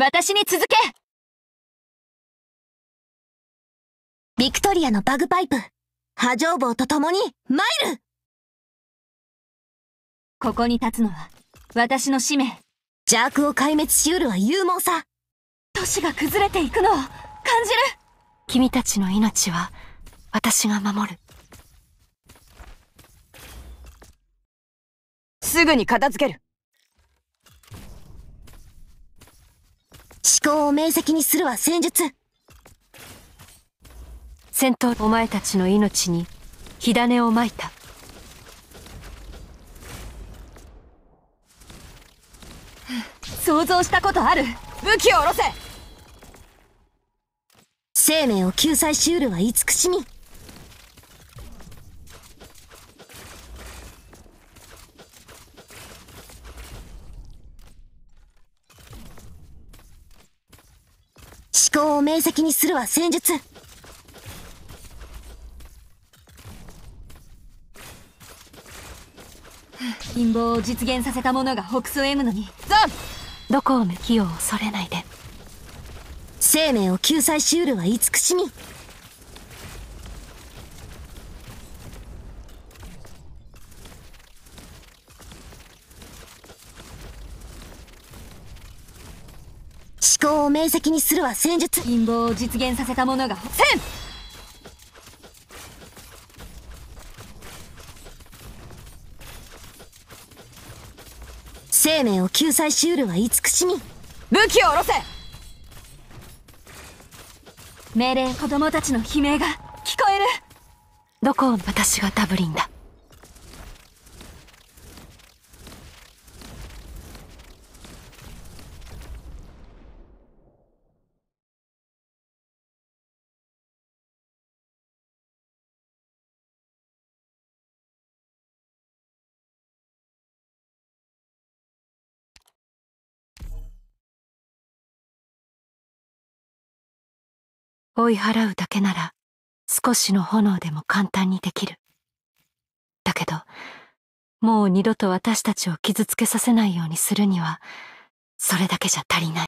私に続けビクトリアのバグパイプ、波状棒と共に、参るここに立つのは、私の使命。邪悪を壊滅しうるは勇猛さ。都市が崩れていくのを、感じる君たちの命は、私が守る。すぐに片付ける思考を明晰にするは戦術戦闘お前たちの命に火種をまいた想像したことある武器を下ろせ生命を救済しうるは慈しみを明晰にするは戦術陰謀を実現させた者が北総 M のにザンどこを向きを恐れないで生命を救済しうるは慈しみを明晰にするは戦術陰謀を実現させた者が戦生命を救済しうるは慈しみ武器を下ろせ命令子供たちの悲鳴が聞こえるどこを私がダブリンだ追い払うだけなら少しの炎でも簡単にできる。だけど、もう二度と私たちを傷つけさせないようにするには、それだけじゃ足りない。